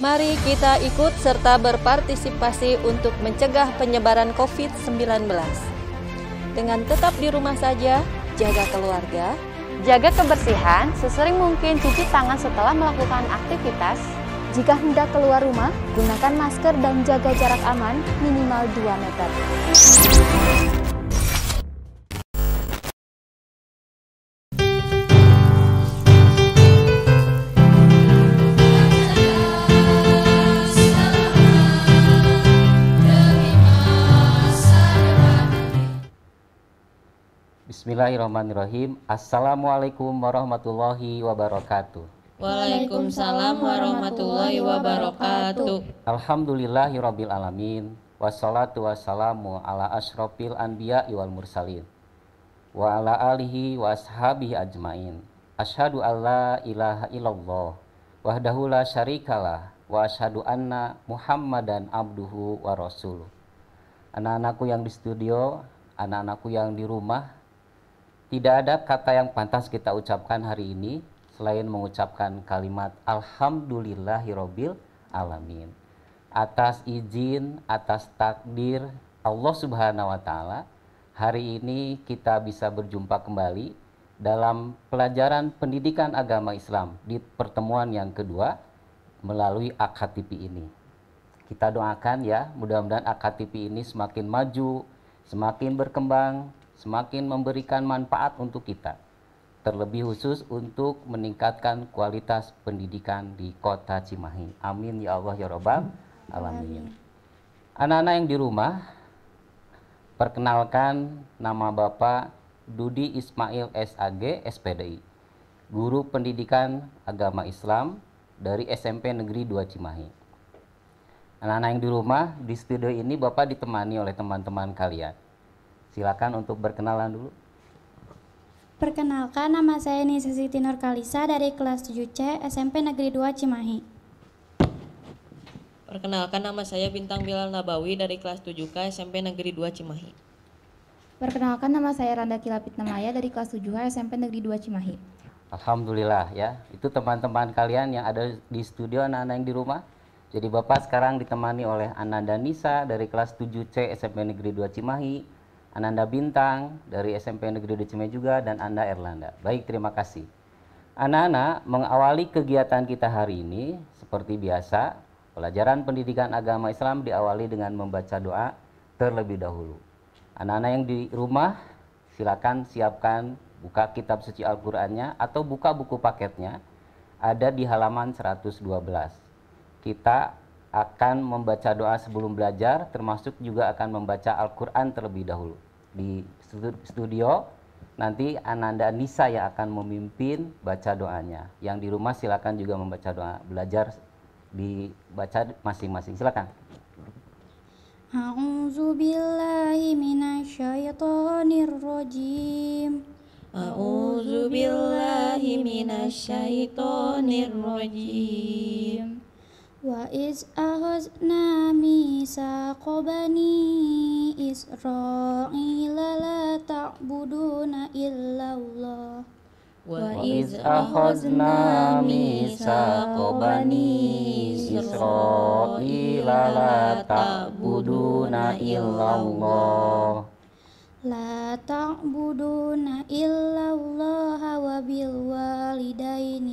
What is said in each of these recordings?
Mari kita ikut serta berpartisipasi untuk mencegah penyebaran COVID-19. Dengan tetap di rumah saja, jaga keluarga, jaga kebersihan, sesering mungkin cuci tangan setelah melakukan aktivitas. Jika hendak keluar rumah, gunakan masker dan jaga jarak aman minimal 2 meter. Bismillahirrahmanirrahim. Assalamualaikum warahmatullahi wabarakatuh. Waalaikumsalam warahmatullahi wabarakatuh. Alhamdulillahirabbil alamin. Wassalatu wassalamu ala asyrofil anbiya wal mursalin. Wa ala alihi wa ajmain. Asyhadu alla ilaha illallah wahdahu la syarikalah wa asyhadu anna muhammadan abduhu wa rasuluh. Anak-anakku yang di studio, anak-anakku yang di rumah, tidak ada kata yang pantas kita ucapkan hari ini selain mengucapkan kalimat Alhamdulillahirobbil alamin. Atas izin, atas takdir Allah Subhanahu wa Ta'ala, hari ini kita bisa berjumpa kembali dalam pelajaran pendidikan agama Islam di pertemuan yang kedua melalui AKTP ini. Kita doakan ya, mudah-mudahan AKTP ini semakin maju, semakin berkembang, semakin memberikan manfaat untuk kita, terlebih khusus untuk meningkatkan kualitas pendidikan di Kota Cimahi. Amin ya Allah ya Robbal Alamin. Anak-anak yang di rumah, perkenalkan nama Bapak Dudi Ismail SAG SPDI, Guru Pendidikan Agama Islam dari SMP Negeri 2 Cimahi anak-anak yang di rumah di studio ini Bapak ditemani oleh teman-teman kalian. Silakan untuk berkenalan dulu. Perkenalkan, nama saya Nisa Siti Nurkalisa dari kelas 7C SMP Negeri 2 Cimahi. Perkenalkan, nama saya Bintang Bilal Nabawi dari kelas 7K SMP Negeri 2 Cimahi. Perkenalkan, nama saya Randa Kilapit Namaya dari kelas 7H SMP Negeri 2 Cimahi. Alhamdulillah ya, itu teman-teman kalian yang ada di studio anak-anak yang di rumah. Jadi Bapak sekarang ditemani oleh Ananda Nisa dari kelas 7C SMP Negeri 2 Cimahi Ananda Bintang dari SMP Negeri Decime juga dan Anda Erlanda. Baik, terima kasih. Anak-anak, mengawali kegiatan kita hari ini seperti biasa, pelajaran pendidikan agama Islam diawali dengan membaca doa terlebih dahulu. Anak-anak yang di rumah silakan siapkan buka kitab suci Al-Qur'annya atau buka buku paketnya ada di halaman 112. Kita akan membaca doa sebelum belajar, termasuk juga akan membaca Al-Quran terlebih dahulu. Di studio, nanti Ananda Nisa yang akan memimpin baca doanya. Yang di rumah silakan juga membaca doa, belajar dibaca masing-masing. Silakan. A'udzu billahi minasyaitonir rajim. A'udzu billahi minasyaitonir rajim. Waiz ahoz nami sa kobani isro ilala ta buddu na ilaw lo. Waiz nami sa kobani isro ilala ta buddu na ilaw lo. Latong buddu na ilaw hawabil wali dain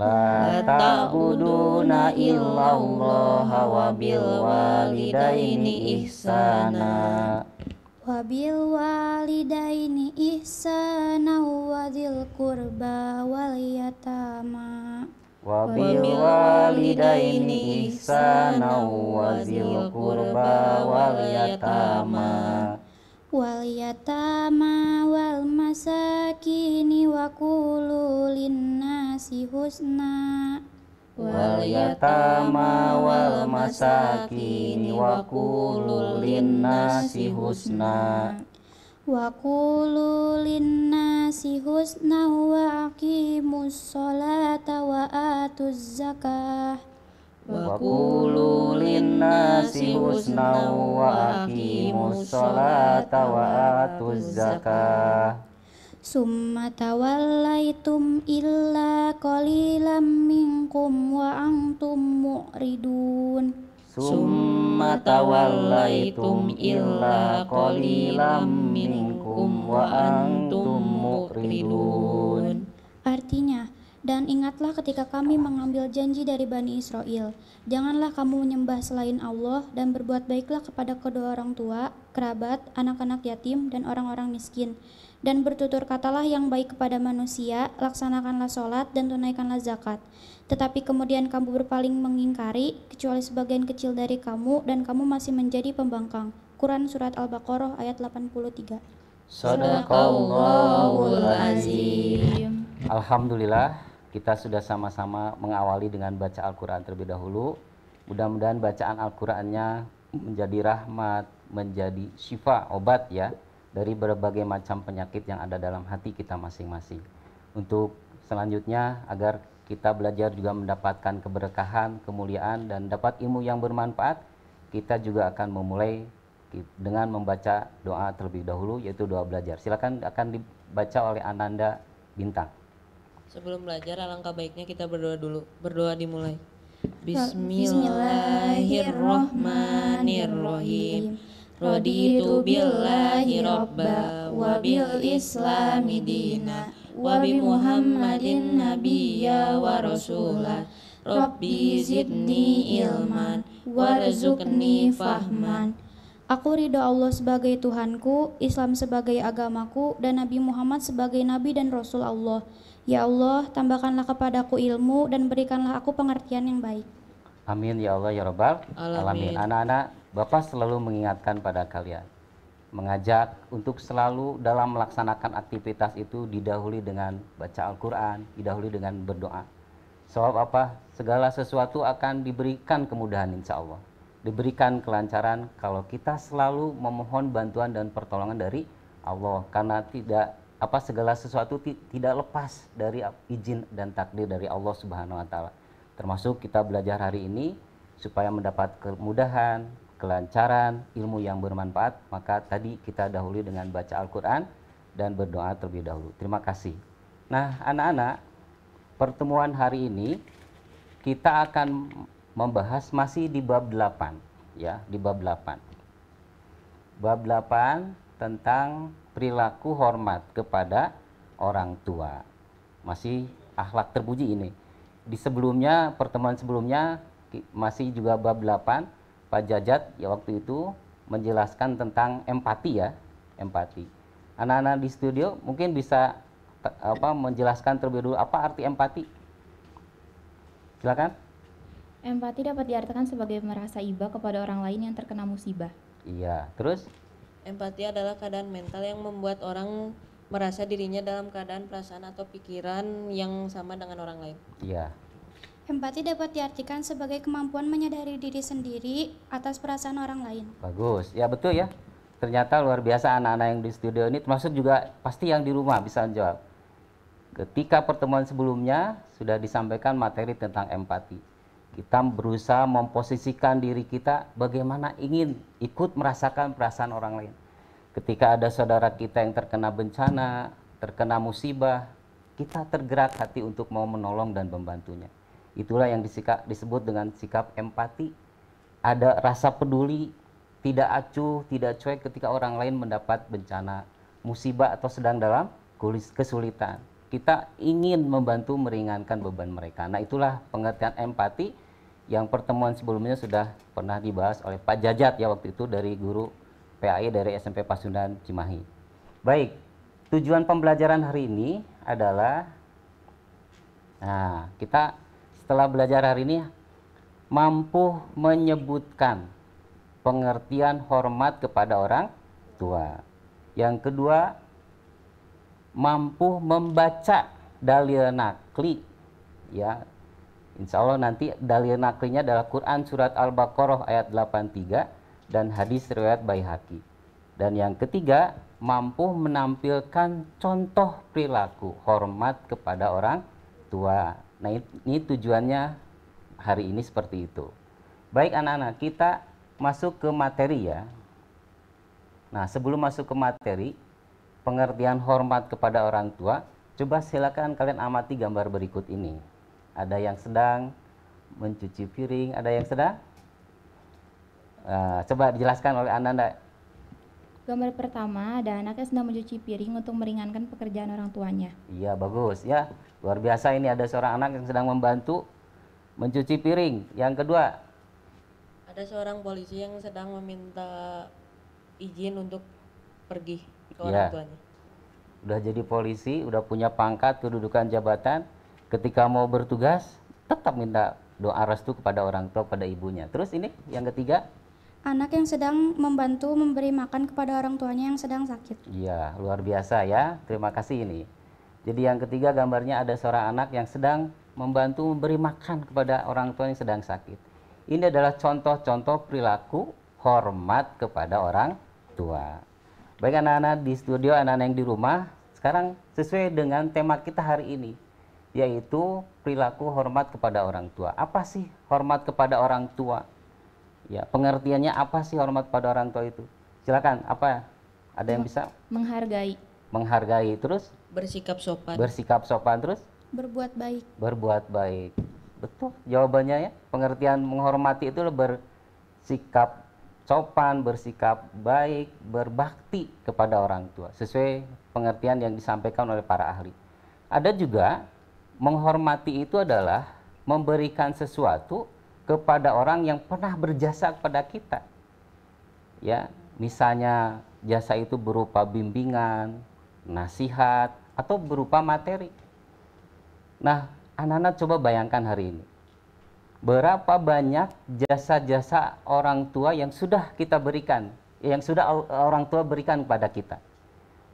La ta'buduna illallaha wa bil walidaini ihsana Wa bil walidaini ihsana wa dhil qurba wal yatama Wa bil walidaini ihsana wa dhil qurba wal yatama wal yatama wal masakini wa kululin nasi husna wal yatama wal masakini wa kululin nasi husna wa kululin nasi husna wa aqimus sholata wa atuz zakah Wakulin nasi wa akimus sholata Summa tawallaitum illa qalilam minkum wa antum mu'ridun Summa tawallaitum illa qalilam minkum wa antum mu'ridun Artinya, dan ingatlah ketika kami mengambil janji dari Bani Israel, janganlah kamu menyembah selain Allah dan berbuat baiklah kepada kedua orang tua, kerabat, anak-anak yatim, dan orang-orang miskin. Dan bertutur katalah yang baik kepada manusia, laksanakanlah sholat dan tunaikanlah zakat. Tetapi kemudian kamu berpaling mengingkari, kecuali sebagian kecil dari kamu, dan kamu masih menjadi pembangkang. Quran Surat Al-Baqarah ayat 83 Sadaqallahul Azim Alhamdulillah kita sudah sama-sama mengawali dengan baca Al-Quran terlebih dahulu. Mudah-mudahan bacaan Al-Qurannya menjadi rahmat, menjadi syifa, obat ya, dari berbagai macam penyakit yang ada dalam hati kita masing-masing. Untuk selanjutnya, agar kita belajar juga mendapatkan keberkahan, kemuliaan, dan dapat ilmu yang bermanfaat, kita juga akan memulai dengan membaca doa terlebih dahulu, yaitu doa belajar. Silakan akan dibaca oleh Ananda Bintang. Sebelum belajar, alangkah baiknya kita berdoa dulu. Berdoa dimulai. Nah, Bismillahirrohmanirrohim. Raditu billahi robba wa bil islami dina wa bi muhammadin nabiyya wa rasula Rabbi zidni ilman warzuqni fahman. Aku ridho Allah sebagai Tuhanku, Islam sebagai agamaku, dan Nabi Muhammad sebagai Nabi dan Rasul Allah. Ya Allah, tambahkanlah kepadaku ilmu dan berikanlah aku pengertian yang baik. Amin ya Allah ya Rabbal Alamin. Anak-anak, Bapak selalu mengingatkan pada kalian. Mengajak untuk selalu dalam melaksanakan aktivitas itu didahului dengan baca Al-Quran, didahului dengan berdoa. Sebab apa? Segala sesuatu akan diberikan kemudahan insya Allah. Diberikan kelancaran kalau kita selalu memohon bantuan dan pertolongan dari Allah. Karena tidak apa segala sesuatu tidak lepas dari izin dan takdir dari Allah Subhanahu wa taala. Termasuk kita belajar hari ini supaya mendapat kemudahan, kelancaran, ilmu yang bermanfaat, maka tadi kita dahului dengan baca Al-Qur'an dan berdoa terlebih dahulu. Terima kasih. Nah, anak-anak, pertemuan hari ini kita akan membahas masih di bab 8 ya, di bab 8. Bab 8 tentang perilaku hormat kepada orang tua. Masih akhlak terpuji ini. Di sebelumnya pertemuan sebelumnya masih juga bab 8 Pak Jajat ya waktu itu menjelaskan tentang empati ya, empati. Anak-anak di studio mungkin bisa apa menjelaskan terlebih dulu apa arti empati? Silakan. Empati dapat diartikan sebagai merasa iba kepada orang lain yang terkena musibah. Iya, terus Empati adalah keadaan mental yang membuat orang merasa dirinya dalam keadaan perasaan atau pikiran yang sama dengan orang lain. Iya. Empati dapat diartikan sebagai kemampuan menyadari diri sendiri atas perasaan orang lain. Bagus. Ya betul ya. Ternyata luar biasa anak-anak yang di studio ini termasuk juga pasti yang di rumah bisa menjawab. Ketika pertemuan sebelumnya sudah disampaikan materi tentang empati. Kita berusaha memposisikan diri kita bagaimana ingin ikut merasakan perasaan orang lain. Ketika ada saudara kita yang terkena bencana, terkena musibah, kita tergerak hati untuk mau menolong dan membantunya. Itulah yang disebut dengan sikap empati. Ada rasa peduli, tidak acuh, tidak cuek ketika orang lain mendapat bencana, musibah atau sedang dalam kesulitan. Kita ingin membantu meringankan beban mereka. Nah, itulah pengertian empati yang pertemuan sebelumnya sudah pernah dibahas oleh Pak Jajat ya waktu itu dari guru PAI dari SMP Pasundan Cimahi. Baik, tujuan pembelajaran hari ini adalah nah, kita setelah belajar hari ini mampu menyebutkan pengertian hormat kepada orang tua. Yang kedua, mampu membaca dalil nakli ya Insya Allah nanti dalil naklinya adalah Quran surat Al-Baqarah ayat 83 dan hadis riwayat Baihaqi. Dan yang ketiga, mampu menampilkan contoh perilaku hormat kepada orang tua. Nah, ini tujuannya hari ini seperti itu. Baik anak-anak, kita masuk ke materi ya. Nah, sebelum masuk ke materi, pengertian hormat kepada orang tua, coba silakan kalian amati gambar berikut ini. Ada yang sedang mencuci piring, ada yang sedang Nah, coba dijelaskan oleh Anda, Anda. Gambar pertama ada anaknya sedang mencuci piring untuk meringankan pekerjaan orang tuanya. Iya, bagus ya. Luar biasa ini ada seorang anak yang sedang membantu mencuci piring. Yang kedua, ada seorang polisi yang sedang meminta izin untuk pergi ke orang ya. tuanya. Udah jadi polisi, udah punya pangkat, kedudukan jabatan, ketika mau bertugas tetap minta doa restu kepada orang tua, pada ibunya. Terus ini yang ketiga, anak yang sedang membantu memberi makan kepada orang tuanya yang sedang sakit. Iya, luar biasa ya. Terima kasih ini. Jadi yang ketiga gambarnya ada seorang anak yang sedang membantu memberi makan kepada orang tuanya yang sedang sakit. Ini adalah contoh-contoh perilaku hormat kepada orang tua. Baik anak-anak di studio, anak-anak yang di rumah, sekarang sesuai dengan tema kita hari ini, yaitu perilaku hormat kepada orang tua. Apa sih hormat kepada orang tua? Ya, pengertiannya apa sih hormat pada orang tua itu? Silakan, apa? Ada yang bisa? Menghargai. Menghargai terus? Bersikap sopan. Bersikap sopan terus? Berbuat baik. Berbuat baik. Betul jawabannya ya. Pengertian menghormati itu bersikap sopan, bersikap baik, berbakti kepada orang tua sesuai pengertian yang disampaikan oleh para ahli. Ada juga menghormati itu adalah memberikan sesuatu kepada orang yang pernah berjasa kepada kita. Ya, misalnya jasa itu berupa bimbingan, nasihat, atau berupa materi. Nah, anak-anak coba bayangkan hari ini. Berapa banyak jasa-jasa orang tua yang sudah kita berikan, yang sudah orang tua berikan kepada kita.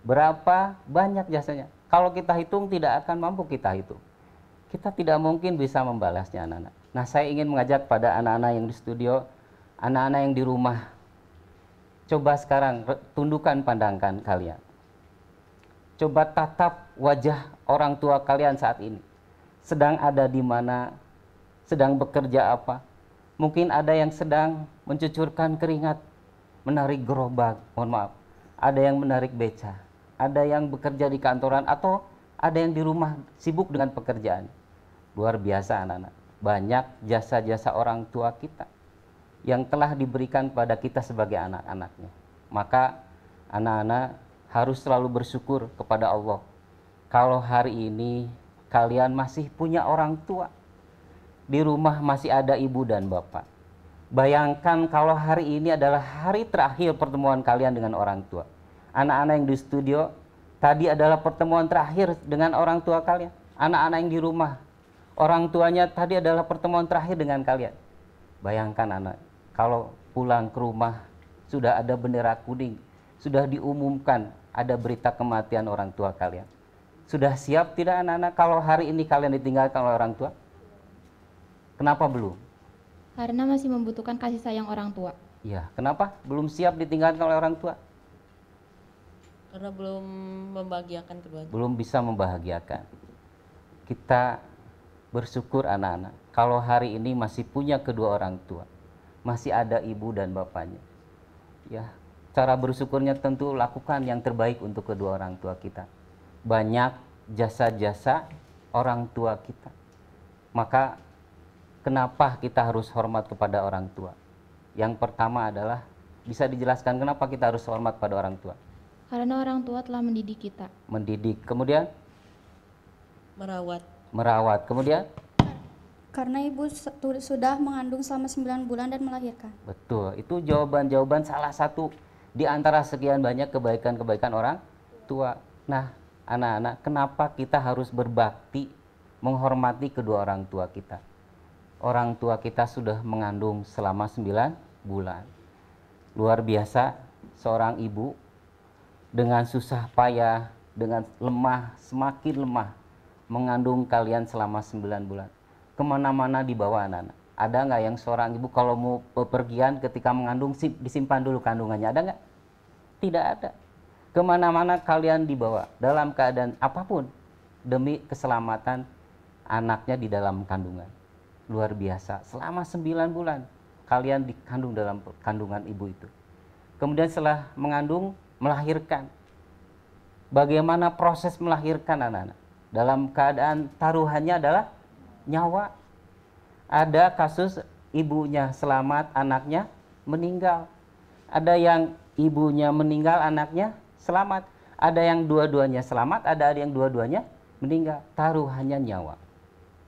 Berapa banyak jasanya? Kalau kita hitung tidak akan mampu kita hitung. Kita tidak mungkin bisa membalasnya anak-anak. Nah, saya ingin mengajak pada anak-anak yang di studio, anak-anak yang di rumah, coba sekarang tundukkan pandangan kalian. Coba tatap wajah orang tua kalian saat ini. Sedang ada di mana, sedang bekerja apa. Mungkin ada yang sedang mencucurkan keringat, menarik gerobak, mohon maaf. Ada yang menarik beca, ada yang bekerja di kantoran, atau ada yang di rumah sibuk dengan pekerjaan. Luar biasa anak-anak banyak jasa-jasa orang tua kita yang telah diberikan pada kita sebagai anak-anaknya. Maka anak-anak harus selalu bersyukur kepada Allah. Kalau hari ini kalian masih punya orang tua, di rumah masih ada ibu dan bapak. Bayangkan kalau hari ini adalah hari terakhir pertemuan kalian dengan orang tua. Anak-anak yang di studio, tadi adalah pertemuan terakhir dengan orang tua kalian. Anak-anak yang di rumah, orang tuanya tadi adalah pertemuan terakhir dengan kalian. Bayangkan anak, kalau pulang ke rumah sudah ada bendera kuning, sudah diumumkan ada berita kematian orang tua kalian. Sudah siap tidak anak-anak kalau hari ini kalian ditinggalkan oleh orang tua? Kenapa belum? Karena masih membutuhkan kasih sayang orang tua. Iya, kenapa belum siap ditinggalkan oleh orang tua? Karena belum membahagiakan keduanya. Belum bisa membahagiakan. Kita bersyukur anak-anak kalau hari ini masih punya kedua orang tua masih ada ibu dan bapaknya ya cara bersyukurnya tentu lakukan yang terbaik untuk kedua orang tua kita banyak jasa-jasa orang tua kita maka kenapa kita harus hormat kepada orang tua yang pertama adalah bisa dijelaskan kenapa kita harus hormat pada orang tua karena orang tua telah mendidik kita mendidik kemudian merawat merawat. Kemudian karena ibu sudah mengandung selama 9 bulan dan melahirkan. Betul. Itu jawaban-jawaban salah satu di antara sekian banyak kebaikan-kebaikan orang tua. Nah, anak-anak, kenapa kita harus berbakti menghormati kedua orang tua kita? Orang tua kita sudah mengandung selama 9 bulan. Luar biasa seorang ibu dengan susah payah, dengan lemah, semakin lemah mengandung kalian selama sembilan bulan. Kemana-mana dibawa anak-anak. Ada nggak yang seorang ibu kalau mau bepergian ketika mengandung disimpan dulu kandungannya? Ada nggak? Tidak ada. Kemana-mana kalian dibawa dalam keadaan apapun demi keselamatan anaknya di dalam kandungan. Luar biasa. Selama sembilan bulan kalian dikandung dalam kandungan ibu itu. Kemudian setelah mengandung, melahirkan. Bagaimana proses melahirkan anak-anak? dalam keadaan taruhannya adalah nyawa. Ada kasus ibunya selamat, anaknya meninggal. Ada yang ibunya meninggal, anaknya selamat. Ada yang dua-duanya selamat, ada yang dua-duanya meninggal. Taruhannya nyawa.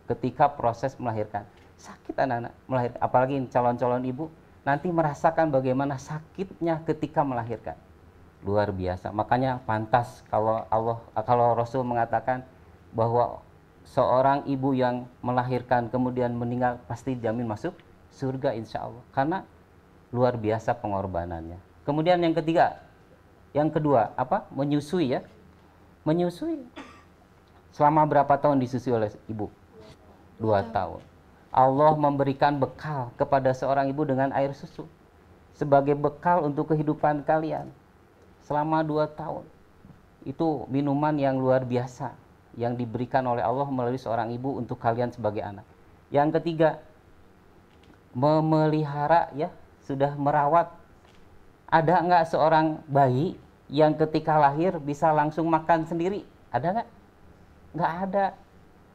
Ketika proses melahirkan. Sakit anak-anak melahirkan. Apalagi calon-calon ibu nanti merasakan bagaimana sakitnya ketika melahirkan. Luar biasa. Makanya pantas kalau Allah kalau Rasul mengatakan bahwa seorang ibu yang melahirkan kemudian meninggal pasti jamin masuk surga insya Allah karena luar biasa pengorbanannya. Kemudian yang ketiga, yang kedua apa? Menyusui ya, menyusui selama berapa tahun disusui oleh ibu? Dua tahun. Allah memberikan bekal kepada seorang ibu dengan air susu sebagai bekal untuk kehidupan kalian selama dua tahun. Itu minuman yang luar biasa yang diberikan oleh Allah melalui seorang ibu untuk kalian sebagai anak. Yang ketiga, memelihara ya, sudah merawat. Ada nggak seorang bayi yang ketika lahir bisa langsung makan sendiri? Ada nggak? Nggak ada.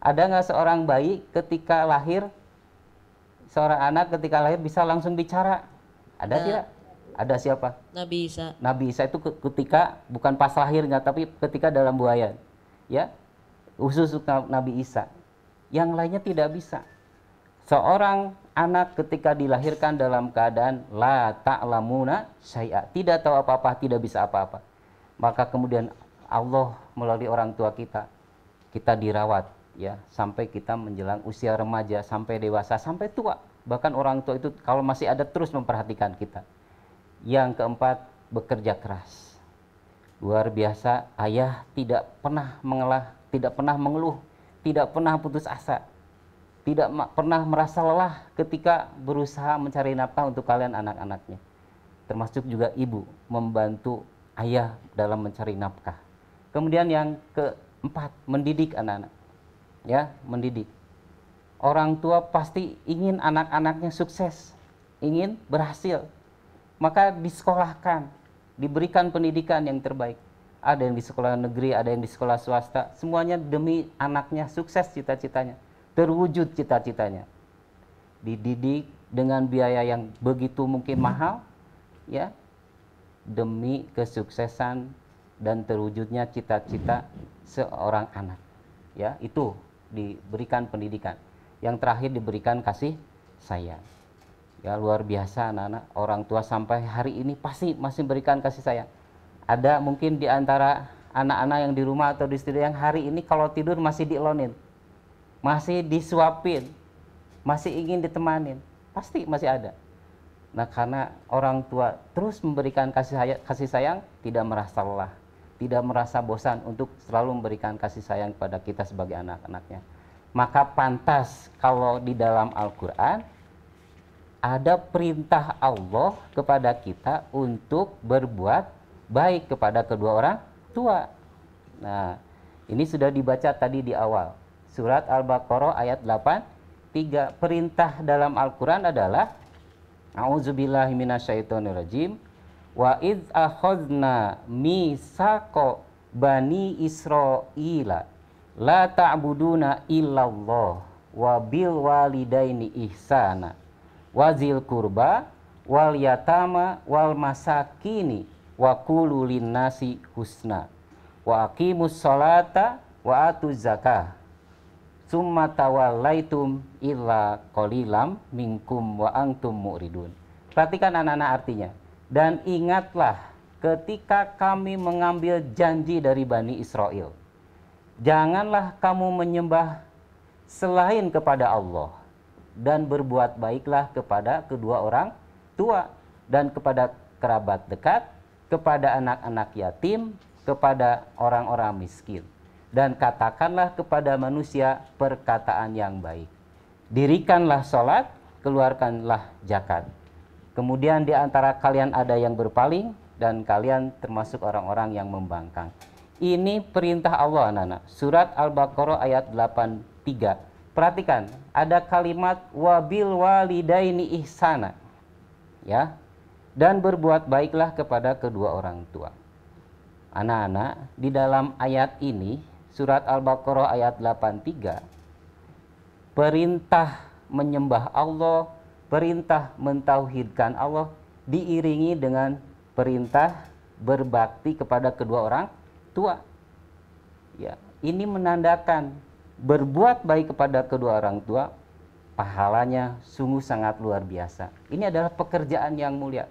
Ada nggak seorang bayi ketika lahir, seorang anak ketika lahir bisa langsung bicara? Ada nah. tidak? Ada siapa? Nabi Isa. Nabi Isa itu ketika bukan pas lahirnya tapi ketika dalam buaya, ya khusus Nabi Isa. Yang lainnya tidak bisa. Seorang anak ketika dilahirkan dalam keadaan la ta'lamuna syai'a, tidak tahu apa-apa, tidak bisa apa-apa. Maka kemudian Allah melalui orang tua kita kita dirawat ya sampai kita menjelang usia remaja sampai dewasa sampai tua bahkan orang tua itu kalau masih ada terus memperhatikan kita yang keempat bekerja keras luar biasa ayah tidak pernah mengelah tidak pernah mengeluh, tidak pernah putus asa, tidak pernah merasa lelah ketika berusaha mencari nafkah untuk kalian anak-anaknya. Termasuk juga ibu membantu ayah dalam mencari nafkah. Kemudian yang keempat, mendidik anak-anak. Ya, mendidik. Orang tua pasti ingin anak-anaknya sukses, ingin berhasil. Maka disekolahkan, diberikan pendidikan yang terbaik ada yang di sekolah negeri, ada yang di sekolah swasta, semuanya demi anaknya sukses cita-citanya, terwujud cita-citanya. Dididik dengan biaya yang begitu mungkin hmm. mahal, ya, demi kesuksesan dan terwujudnya cita-cita seorang anak. Ya, itu diberikan pendidikan. Yang terakhir diberikan kasih sayang. Ya, luar biasa anak-anak, orang tua sampai hari ini pasti masih berikan kasih sayang ada mungkin di antara anak-anak yang di rumah atau di studio yang hari ini kalau tidur masih dielonin, masih disuapin, masih ingin ditemanin, pasti masih ada. Nah karena orang tua terus memberikan kasih, sayang, kasih sayang, tidak merasa lelah, tidak merasa bosan untuk selalu memberikan kasih sayang kepada kita sebagai anak-anaknya. Maka pantas kalau di dalam Al-Quran ada perintah Allah kepada kita untuk berbuat baik kepada kedua orang tua. Nah, ini sudah dibaca tadi di awal. Surat Al-Baqarah ayat 8 3 perintah dalam Al-Qur'an adalah A'udzubillahi minasyaitonirrajim wa id akhadna misako bani Israila la ta'buduna illallah wa bil walidaini ihsana wazil kurba wal yatama wal masakini wa qulu linnasi husna wa aqimus salata wa atu zakah summa tawallaitum illa qalilam minkum wa antum mu'ridun perhatikan anak-anak artinya dan ingatlah ketika kami mengambil janji dari Bani Israel. Janganlah kamu menyembah selain kepada Allah dan berbuat baiklah kepada kedua orang tua dan kepada kerabat dekat kepada anak-anak yatim, kepada orang-orang miskin. Dan katakanlah kepada manusia perkataan yang baik. Dirikanlah sholat, keluarkanlah zakat. Kemudian di antara kalian ada yang berpaling dan kalian termasuk orang-orang yang membangkang. Ini perintah Allah anak-anak. Surat Al-Baqarah ayat 83. Perhatikan, ada kalimat wabil walidaini ihsana. Ya, dan berbuat baiklah kepada kedua orang tua. Anak-anak, di dalam ayat ini surat Al-Baqarah ayat 83 perintah menyembah Allah, perintah mentauhidkan Allah diiringi dengan perintah berbakti kepada kedua orang tua. Ya, ini menandakan berbuat baik kepada kedua orang tua pahalanya sungguh sangat luar biasa. Ini adalah pekerjaan yang mulia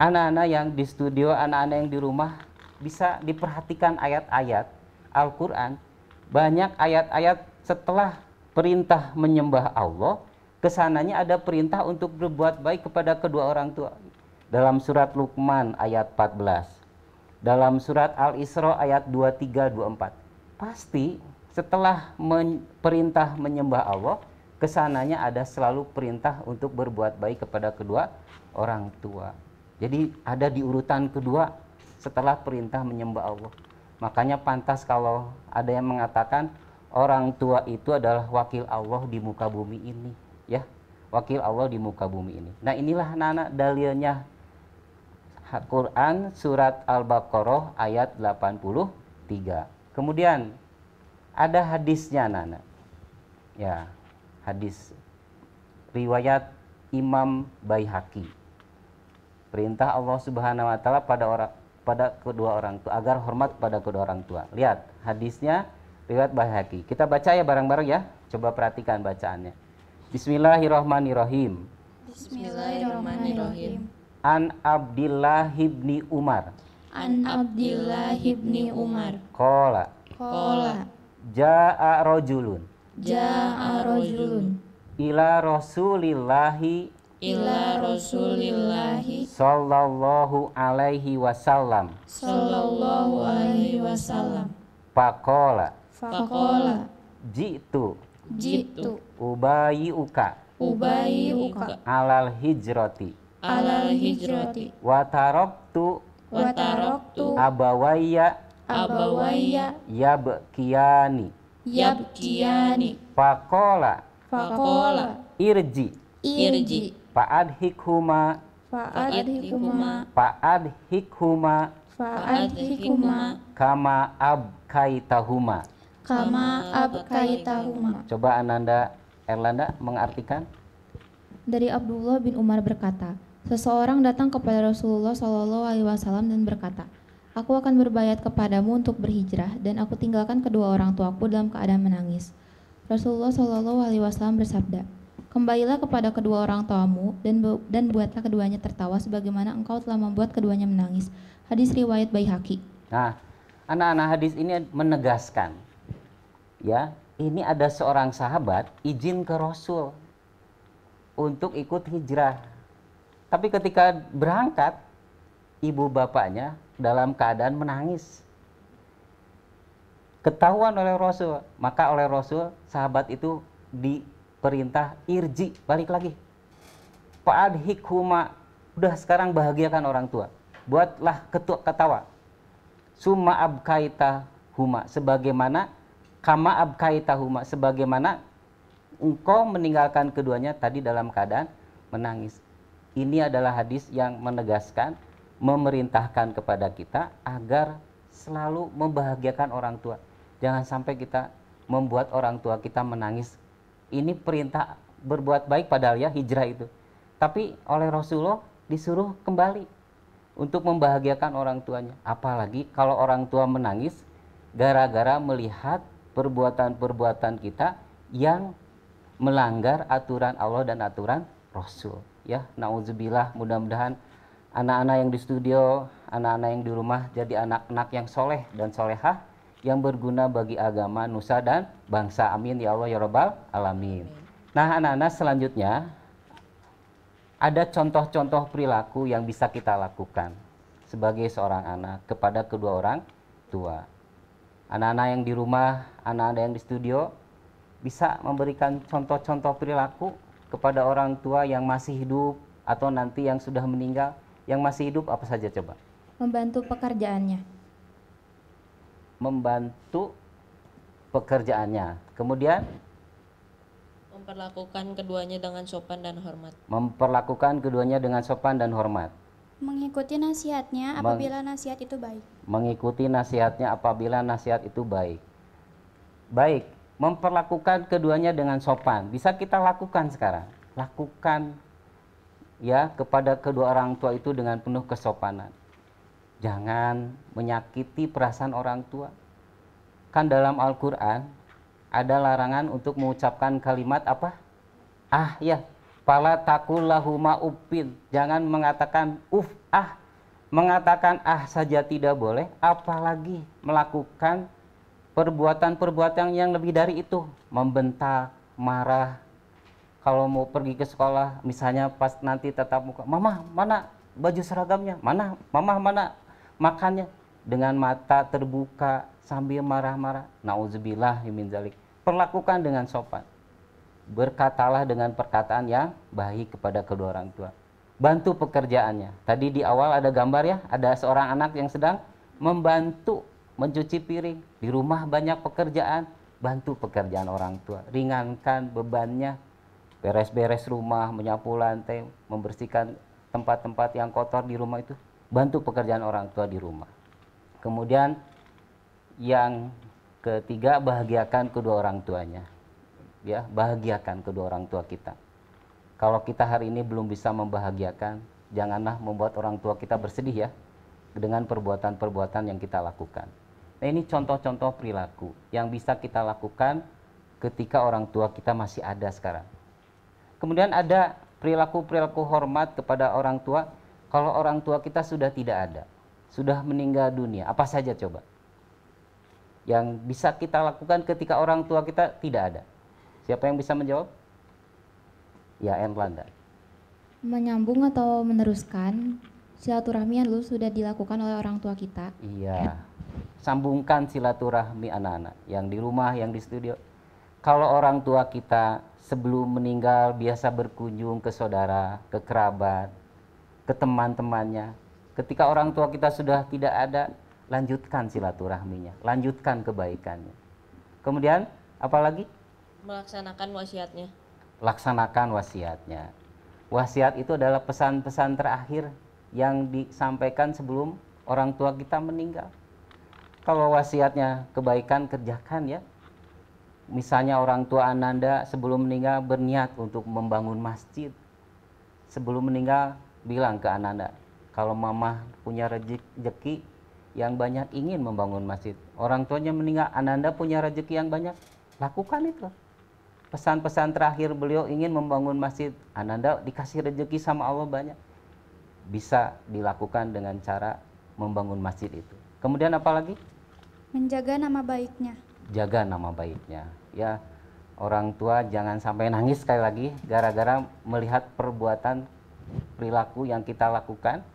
anak-anak yang di studio, anak-anak yang di rumah bisa diperhatikan ayat-ayat Al-Quran. Banyak ayat-ayat setelah perintah menyembah Allah, kesananya ada perintah untuk berbuat baik kepada kedua orang tua. Dalam surat Luqman ayat 14, dalam surat Al-Isra ayat 23 24. Pasti setelah men perintah menyembah Allah, kesananya ada selalu perintah untuk berbuat baik kepada kedua orang tua. Jadi ada di urutan kedua setelah perintah menyembah Allah. Makanya pantas kalau ada yang mengatakan orang tua itu adalah wakil Allah di muka bumi ini, ya. Wakil Allah di muka bumi ini. Nah, inilah anak-anak dalilnya Quran surat Al-Baqarah ayat 83. Kemudian ada hadisnya Nana. Ya, hadis riwayat Imam Baihaqi. Perintah Allah Subhanahu wa taala pada orang pada kedua orang tua agar hormat pada kedua orang tua. Lihat hadisnya riwayat Baihaqi. Kita baca ya bareng-bareng ya. Coba perhatikan bacaannya. Bismillahirrahmanirrahim. Bismillahirrahmanirrahim. An Abdillah ibni Umar. An Abdillah ibni Umar. Kola. Kola. Ja'a rojulun. Ja'a rojulun. Ila Rasulillahi ila rasulillahi sallallahu alaihi wasallam sallallahu alaihi wasallam Pakola Pakola Jitu Jitu Ubayi uka Ubayi uka Alal hijroti Alal hijroti Wataroktu Wataroktu Abawaya Abawaya Yabkiyani Yabkiyani Pakola Pakola Irji Irji Fa'ad hikuma Fa'ad hikuma Fa'ad hikuma Fa'ad hikuma Kama ab kaitahuma, Kama ab kaitahuma. Coba Ananda Erlanda mengartikan Dari Abdullah bin Umar berkata Seseorang datang kepada Rasulullah Shallallahu Alaihi Wasallam dan berkata, Aku akan berbayat kepadamu untuk berhijrah dan aku tinggalkan kedua orang tuaku dalam keadaan menangis. Rasulullah Shallallahu Alaihi Wasallam bersabda, Kembalilah kepada kedua orang tuamu dan bu dan buatlah keduanya tertawa sebagaimana engkau telah membuat keduanya menangis. Hadis riwayat Baihaqi. Nah, anak-anak hadis ini menegaskan ya, ini ada seorang sahabat izin ke Rasul untuk ikut hijrah. Tapi ketika berangkat, ibu bapaknya dalam keadaan menangis. Ketahuan oleh Rasul, maka oleh Rasul sahabat itu di perintah irji balik lagi fa'adhik hikuma udah sekarang bahagiakan orang tua buatlah ketua ketawa Suma abkaita huma sebagaimana kama abkaita huma sebagaimana engkau meninggalkan keduanya tadi dalam keadaan menangis ini adalah hadis yang menegaskan memerintahkan kepada kita agar selalu membahagiakan orang tua jangan sampai kita membuat orang tua kita menangis ini perintah berbuat baik padahal ya hijrah itu. Tapi oleh Rasulullah disuruh kembali untuk membahagiakan orang tuanya. Apalagi kalau orang tua menangis gara-gara melihat perbuatan-perbuatan kita yang melanggar aturan Allah dan aturan Rasul. Ya, nauzubillah mudah-mudahan anak-anak yang di studio, anak-anak yang di rumah jadi anak-anak yang soleh dan solehah yang berguna bagi agama, nusa dan bangsa. Amin ya Allah ya Rabbal alamin. Nah, anak-anak selanjutnya ada contoh-contoh perilaku yang bisa kita lakukan sebagai seorang anak kepada kedua orang tua. Anak-anak yang di rumah, anak-anak yang di studio bisa memberikan contoh-contoh perilaku kepada orang tua yang masih hidup atau nanti yang sudah meninggal, yang masih hidup apa saja coba? Membantu pekerjaannya membantu pekerjaannya. Kemudian memperlakukan keduanya dengan sopan dan hormat. Memperlakukan keduanya dengan sopan dan hormat. Mengikuti nasihatnya apabila Meng nasihat itu baik. Mengikuti nasihatnya apabila nasihat itu baik. Baik, memperlakukan keduanya dengan sopan. Bisa kita lakukan sekarang. Lakukan ya kepada kedua orang tua itu dengan penuh kesopanan Jangan menyakiti perasaan orang tua. Kan dalam Al-Quran ada larangan untuk mengucapkan kalimat apa? Ah ya, pala takulahuma upin. Jangan mengatakan uf ah. Mengatakan ah saja tidak boleh, apalagi melakukan perbuatan-perbuatan yang lebih dari itu. Membentak, marah, kalau mau pergi ke sekolah misalnya pas nanti tetap muka mama mana baju seragamnya mana mama mana makannya dengan mata terbuka sambil marah-marah. Nauzubillah min zalik. Perlakukan dengan sopan. Berkatalah dengan perkataan yang baik kepada kedua orang tua. Bantu pekerjaannya. Tadi di awal ada gambar ya, ada seorang anak yang sedang membantu mencuci piring. Di rumah banyak pekerjaan, bantu pekerjaan orang tua. Ringankan bebannya. Beres-beres rumah, menyapu lantai, membersihkan tempat-tempat yang kotor di rumah itu bantu pekerjaan orang tua di rumah. Kemudian yang ketiga bahagiakan kedua orang tuanya. Ya, bahagiakan kedua orang tua kita. Kalau kita hari ini belum bisa membahagiakan, janganlah membuat orang tua kita bersedih ya dengan perbuatan-perbuatan yang kita lakukan. Nah, ini contoh-contoh perilaku yang bisa kita lakukan ketika orang tua kita masih ada sekarang. Kemudian ada perilaku-perilaku hormat kepada orang tua kalau orang tua kita sudah tidak ada, sudah meninggal dunia, apa saja coba? Yang bisa kita lakukan ketika orang tua kita tidak ada. Siapa yang bisa menjawab? Ya, Landa. Menyambung atau meneruskan silaturahmi yang dulu sudah dilakukan oleh orang tua kita. Iya. Sambungkan silaturahmi anak-anak yang di rumah, yang di studio. Kalau orang tua kita sebelum meninggal biasa berkunjung ke saudara, ke kerabat, ke teman-temannya. Ketika orang tua kita sudah tidak ada, lanjutkan silaturahminya, lanjutkan kebaikannya. Kemudian apalagi? Melaksanakan wasiatnya. Laksanakan wasiatnya. Wasiat itu adalah pesan-pesan terakhir yang disampaikan sebelum orang tua kita meninggal. Kalau wasiatnya kebaikan kerjakan ya. Misalnya orang tua Ananda sebelum meninggal berniat untuk membangun masjid. Sebelum meninggal bilang ke Ananda kalau mama punya rezeki yang banyak ingin membangun masjid orang tuanya meninggal ananda punya rezeki yang banyak lakukan itu pesan-pesan terakhir beliau ingin membangun masjid ananda dikasih rezeki sama Allah banyak bisa dilakukan dengan cara membangun masjid itu kemudian apalagi menjaga nama baiknya jaga nama baiknya ya orang tua jangan sampai nangis sekali lagi gara-gara melihat perbuatan perilaku yang kita lakukan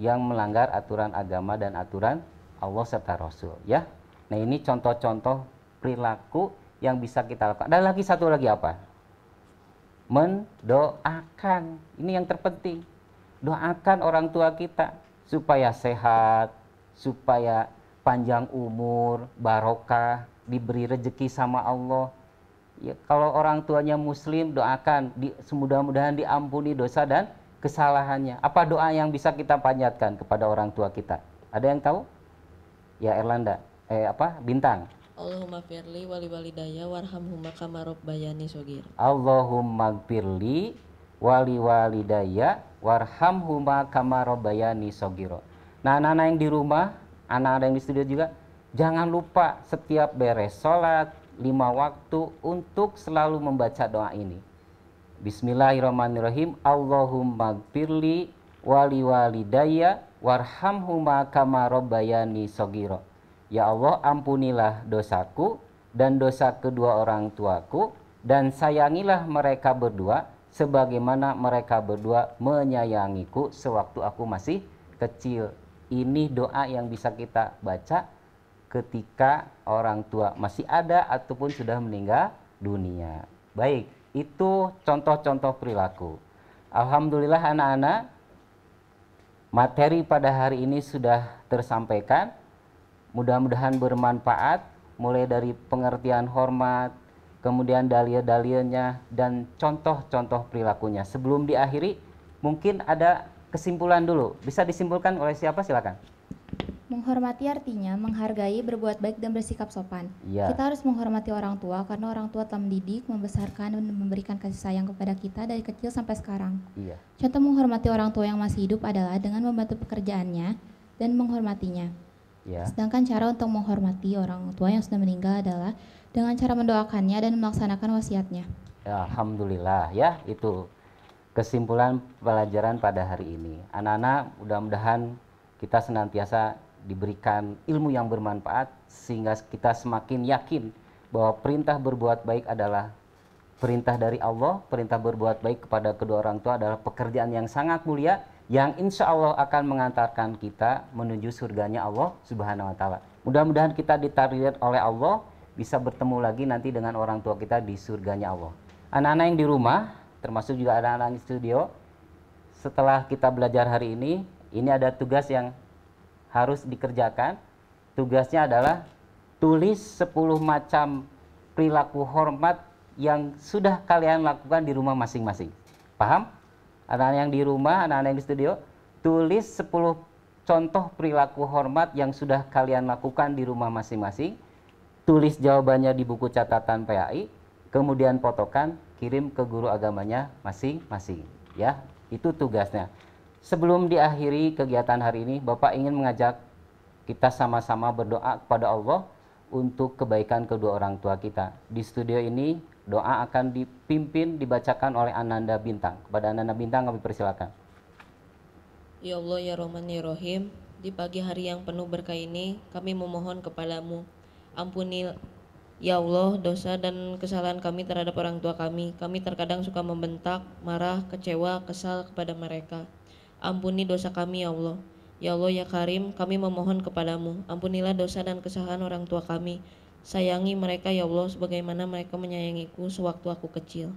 yang melanggar aturan agama dan aturan Allah serta Rasul ya. Nah ini contoh-contoh perilaku yang bisa kita lakukan. Dan lagi satu lagi apa? Mendoakan. Ini yang terpenting. Doakan orang tua kita supaya sehat, supaya panjang umur, barokah, diberi rezeki sama Allah, ya, kalau orang tuanya muslim doakan di, semudah mudahan diampuni dosa dan kesalahannya. Apa doa yang bisa kita panjatkan kepada orang tua kita? Ada yang tahu? Ya Erlanda, eh apa? Bintang. Allahumma firli wali warham huma kamarob bayani sogir. Allahumma firli wali warham huma kamarob bayani sogiro. Nah anak-anak yang di rumah, anak-anak yang di studio juga, jangan lupa setiap beres sholat, lima waktu untuk selalu membaca doa ini. Bismillahirrahmanirrahim. Allahumma gfirli wali walidaya warhamhuma kama rabbayani sogiro. Ya Allah ampunilah dosaku dan dosa kedua orang tuaku dan sayangilah mereka berdua sebagaimana mereka berdua menyayangiku sewaktu aku masih kecil. Ini doa yang bisa kita baca ketika orang tua masih ada ataupun sudah meninggal dunia. Baik, itu contoh-contoh perilaku. Alhamdulillah anak-anak, materi pada hari ini sudah tersampaikan. Mudah-mudahan bermanfaat mulai dari pengertian hormat, kemudian dalil-dalilnya dan contoh-contoh perilakunya. Sebelum diakhiri, mungkin ada kesimpulan dulu. Bisa disimpulkan oleh siapa silakan. Menghormati artinya menghargai, berbuat baik, dan bersikap sopan. Ya. Kita harus menghormati orang tua karena orang tua telah mendidik, membesarkan, dan memberikan kasih sayang kepada kita dari kecil sampai sekarang. Ya. Contoh menghormati orang tua yang masih hidup adalah dengan membantu pekerjaannya dan menghormatinya. Ya. Sedangkan cara untuk menghormati orang tua yang sudah meninggal adalah dengan cara mendoakannya dan melaksanakan wasiatnya. Ya, Alhamdulillah ya itu kesimpulan pelajaran pada hari ini. Anak-anak mudah-mudahan kita senantiasa diberikan ilmu yang bermanfaat sehingga kita semakin yakin bahwa perintah berbuat baik adalah perintah dari Allah, perintah berbuat baik kepada kedua orang tua adalah pekerjaan yang sangat mulia yang insya Allah akan mengantarkan kita menuju surganya Allah Subhanahu wa Ta'ala. Mudah-mudahan kita ditarget oleh Allah bisa bertemu lagi nanti dengan orang tua kita di surganya Allah. Anak-anak yang di rumah, termasuk juga anak-anak di studio, setelah kita belajar hari ini, ini ada tugas yang harus dikerjakan. Tugasnya adalah tulis 10 macam perilaku hormat yang sudah kalian lakukan di rumah masing-masing. Paham? Anak-anak yang di rumah, anak-anak yang di studio, tulis 10 contoh perilaku hormat yang sudah kalian lakukan di rumah masing-masing. Tulis jawabannya di buku catatan PAI, kemudian potokan, kirim ke guru agamanya masing-masing. Ya, itu tugasnya. Sebelum diakhiri kegiatan hari ini, Bapak ingin mengajak kita sama-sama berdoa kepada Allah untuk kebaikan kedua orang tua kita. Di studio ini, doa akan dipimpin, dibacakan oleh Ananda Bintang. Kepada Ananda Bintang kami persilakan. Ya Allah, Ya Rahman, Ya Rahim, di pagi hari yang penuh berkah ini, kami memohon kepadamu, ampuni Ya Allah, dosa dan kesalahan kami terhadap orang tua kami. Kami terkadang suka membentak, marah, kecewa, kesal kepada mereka. Ampuni dosa kami ya Allah. Ya Allah ya Karim, kami memohon kepadamu, ampunilah dosa dan kesalahan orang tua kami. Sayangi mereka ya Allah sebagaimana mereka menyayangiku sewaktu aku kecil.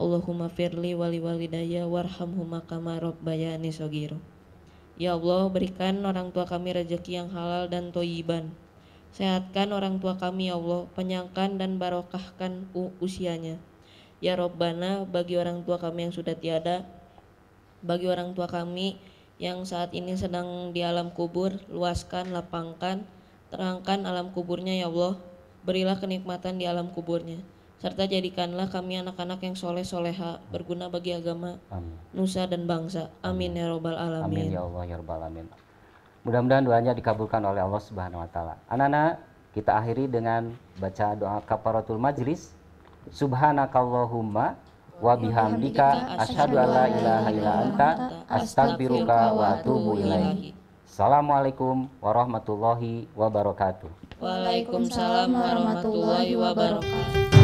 Allahumma firli wali walidaya warhamhuma kamarob bayani sogiru Ya Allah, berikan orang tua kami rezeki yang halal dan toyiban. Sehatkan orang tua kami ya Allah, penyangkan dan barokahkan usianya. Ya Robbana, bagi orang tua kami yang sudah tiada, bagi orang tua kami yang saat ini sedang di alam kubur, luaskan, lapangkan, terangkan alam kuburnya ya Allah. Berilah kenikmatan di alam kuburnya serta jadikanlah kami anak-anak yang soleh soleha berguna bagi agama Amin. nusa dan bangsa Amin ya robbal alamin Amin ya Allah ya robbal alamin mudah-mudahan doanya dikabulkan oleh Allah subhanahu wa taala anak-anak kita akhiri dengan baca doa kafaratul majlis subhanakallahumma wa bihamdika asyhadu an la ilaha illa anta astaghfiruka wa atubu ilaik. Assalamualaikum warahmatullahi wabarakatuh. Waalaikumsalam warahmatullahi wabarakatuh.